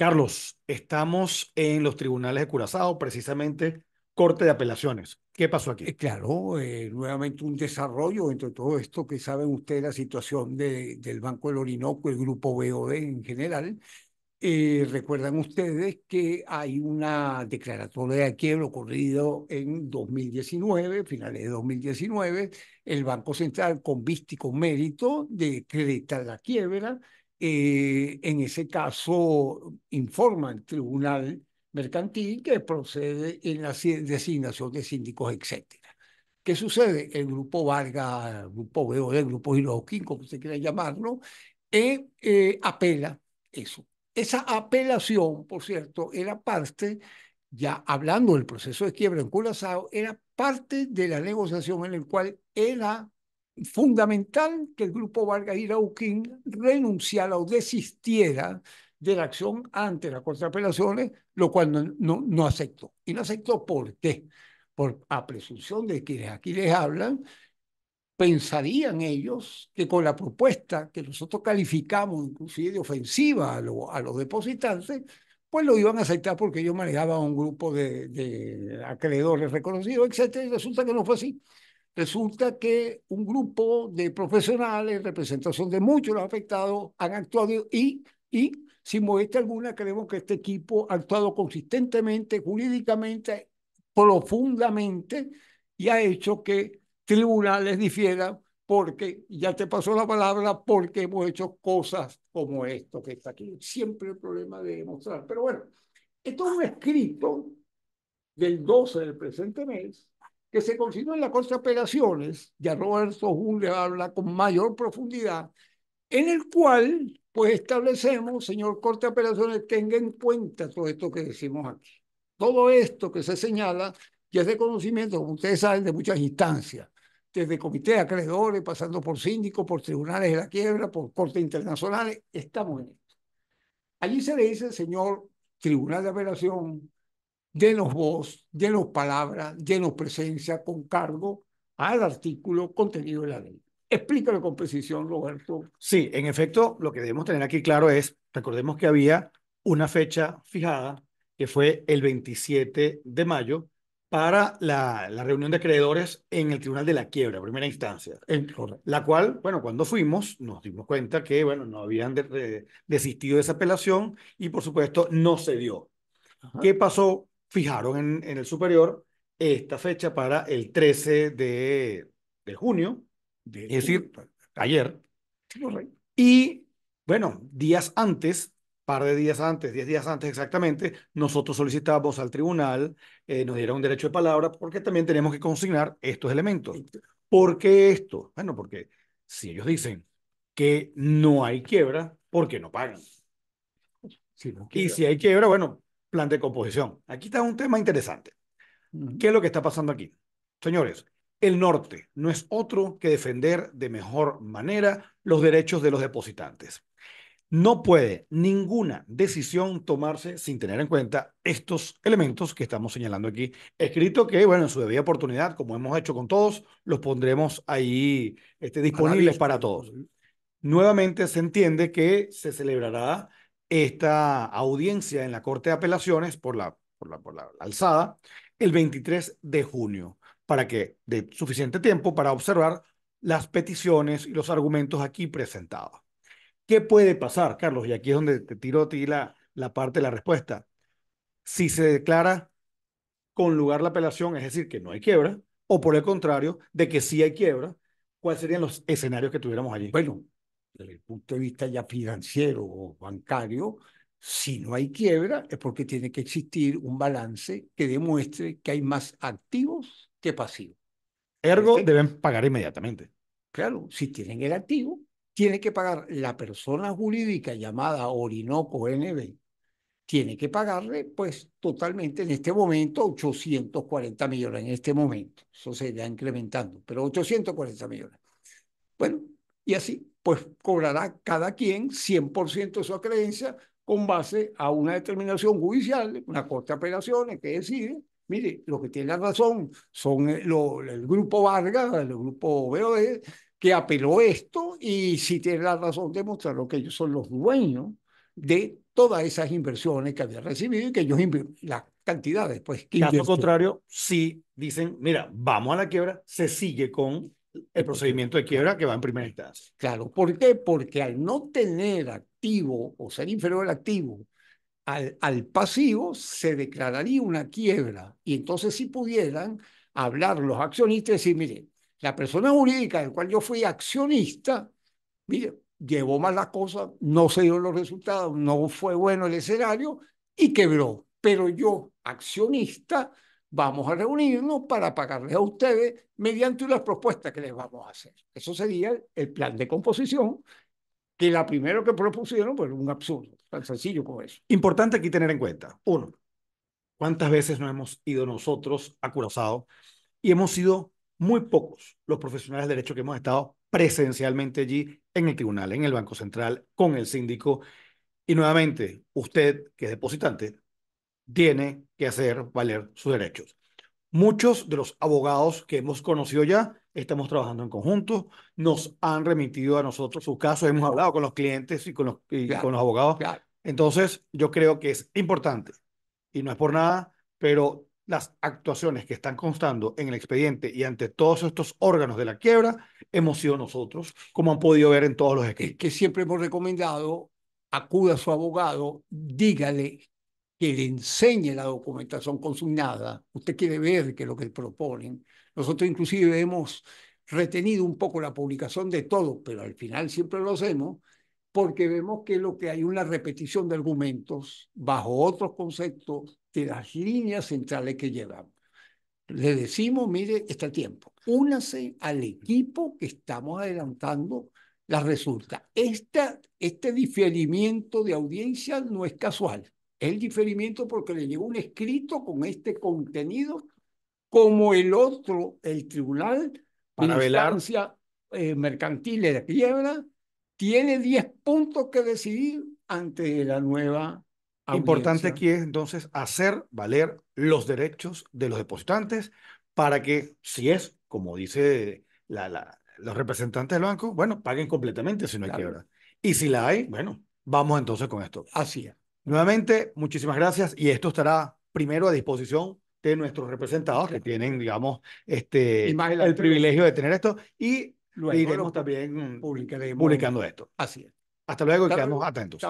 Carlos, estamos en los tribunales de Curazao, precisamente Corte de Apelaciones. ¿Qué pasó aquí? Eh, claro, eh, nuevamente un desarrollo entre todo esto que saben ustedes, la situación del Banco del Orinoco, el Grupo BOD en general. Eh, recuerdan ustedes que hay una declaratoria de quiebra ocurrido en 2019, finales de 2019, el Banco Central con vista y con mérito la quiebra, eh, en ese caso informa el tribunal mercantil que procede en la designación de síndicos, etc. ¿Qué sucede? El grupo Vargas, el grupo BOD, el grupo Hiroquín, como se quiera llamarlo, eh, eh, apela eso. Esa apelación, por cierto, era parte, ya hablando del proceso de quiebra en Curazao, era parte de la negociación en el cual era fundamental que el grupo Vargas Lauquín renunciara o desistiera de la acción ante las contrapelaciones, lo cual no, no, aceptó. ¿Y no aceptó por Por, a presunción de quienes aquí les hablan, pensarían ellos que con la propuesta que nosotros calificamos inclusive de ofensiva a, los depositantes, pues lo iban a aceptar porque ellos manejaban un grupo de, de acreedores reconocidos, etc. Y resulta que no fue así. Resulta que un grupo de profesionales, representación de muchos los afectados, han actuado y, y sin molestia alguna, creemos que este equipo ha actuado consistentemente, jurídicamente, profundamente y ha hecho que tribunales difieran porque, ya te pasó la palabra, porque hemos hecho cosas como esto que está aquí. Siempre el problema de demostrar. Pero bueno, esto es un escrito del 12 del presente mes que se consiguió en la Corte de Apelaciones, ya Roberto Jun le habla con mayor profundidad, en el cual pues establecemos, señor Corte de Apelaciones, tenga en cuenta todo esto que decimos aquí. Todo esto que se señala ya es de conocimiento, como ustedes saben, de muchas instancias, desde comités de acreedores, pasando por síndicos, por tribunales de la quiebra, por cortes internacionales, estamos en esto. Allí se le dice, señor Tribunal de Apelación, denos voz, denos palabra, denos presencia con cargo al artículo contenido de la ley. Explícalo con precisión, Roberto. Sí, en efecto, lo que debemos tener aquí claro es, recordemos que había una fecha fijada, que fue el 27 de mayo, para la, la reunión de acreedores en el Tribunal de la Quiebra, primera instancia. la cual, bueno, cuando fuimos, nos dimos cuenta que, bueno, no habían desistido de esa apelación y, por supuesto, no se dio. ¿Qué pasó fijaron en, el superior esta fecha para el 13 de, junio, de, es decir, ayer. Y bueno, días antes, par de días antes, 10 días antes exactamente, nosotros solicitamos al tribunal, eh, nos dieron un derecho de palabra porque también tenemos que consignar estos elementos. ¿Por qué esto? Bueno, porque si ellos dicen que no hay quiebra, porque no pagan. y si hay quiebra, bueno, plan de composición. Aquí está un tema interesante. ¿Qué es lo que está pasando aquí? Señores, el norte no es otro que defender de mejor manera los derechos de los depositantes. No puede ninguna decisión tomarse sin tener en cuenta estos elementos que estamos señalando aquí. Escrito que, bueno, en su debida oportunidad, como hemos hecho con todos, los pondremos ahí este, disponibles para todos. Nuevamente se entiende que se celebrará esta audiencia en la Corte de Apelaciones por la, por la, por la alzada el 23 de junio, para que de suficiente tiempo para observar las peticiones y los argumentos aquí presentados. ¿Qué puede pasar, Carlos? Y aquí es donde te tiro a ti la, la parte de la respuesta. Si se declara con lugar la apelación, es decir, que no hay quiebra, o por el contrario, de que sí hay quiebra, ¿cuáles serían los escenarios que tuviéramos allí? Bueno, desde el punto de vista ya financiero o bancario, si no hay quiebra es porque tiene que existir un balance que demuestre que hay más activos que pasivos. Ergo, deben pagar inmediatamente. Claro, si tienen el activo, tiene que pagar la persona jurídica llamada Orinoco NB, tiene que pagarle pues totalmente en este momento 840 millones, en este momento, eso se irá incrementando, pero 840 millones. Bueno, y así pues cobrará cada quien 100% de su creencia con base a una determinación judicial, una corte de apelaciones que decide, mire, lo que tiene la razón son el, eh, el grupo Vargas, el grupo BOD, que apeló esto y si tiene la razón demostraron que ellos son los dueños de todas esas inversiones que había recibido y que ellos las cantidades. Pues, que Caso contrario, si dicen, mira, vamos a la quiebra, se sigue con el procedimiento de quiebra que va en primera instancia. Claro, ¿por qué? Porque al no tener activo o ser inferior al activo, al, pasivo se declararía una quiebra y entonces si pudieran hablar los accionistas y decir, mire, la persona jurídica del cual yo fui accionista, mire, llevó mal las cosas, no se dieron los resultados, no fue bueno el escenario y quebró. Pero yo, accionista, vamos a reunirnos para pagarles a ustedes mediante unas propuestas que les vamos a hacer. Eso sería el plan de composición, que la primera que propusieron, fue pues, un absurdo, tan sencillo como eso. Importante aquí tener en cuenta, uno, cuántas veces nos hemos ido nosotros a Curazao y hemos sido muy pocos los profesionales de derecho que hemos estado presencialmente allí en el tribunal, en el Banco Central, con el síndico. Y nuevamente, usted, que es depositante, tiene que hacer valer sus derechos. Muchos de los abogados que hemos conocido ya estamos trabajando en conjunto, nos han remitido a nosotros sus casos, hemos hablado con los clientes y con los, abogados. Entonces, yo creo que es importante, y no es por nada, pero las actuaciones que están constando en el expediente y ante todos estos órganos de la quiebra, hemos sido nosotros, como han podido ver en todos los Que siempre hemos recomendado, acuda a su abogado, dígale que le enseñe la documentación consignada. Usted quiere ver qué lo que proponen. Nosotros inclusive hemos retenido un poco la publicación de todo, pero al final siempre lo hacemos, porque vemos que lo que hay una repetición de argumentos bajo otros conceptos de las líneas centrales que llevamos. Le decimos, mire, está el tiempo. Únase al equipo que estamos adelantando la resulta. Esta, este diferimiento de audiencia no es casual el diferimiento porque le llegó un escrito con este contenido, como el otro, el tribunal para de instancia eh, mercantil de quiebra, tiene 10 puntos que decidir ante la nueva. Importante aquí es entonces hacer valer los derechos de los depositantes para que, si es, como dice la, los representantes del banco, bueno, paguen completamente si no hay quiebra. Y si la hay, bueno, vamos entonces con esto. Así es. Nuevamente, muchísimas gracias y esto estará primero a disposición de nuestros representados que tienen, digamos, este, el privilegio de tener esto y luego iremos también publicando esto. Así es. Hasta luego y quedamos atentos.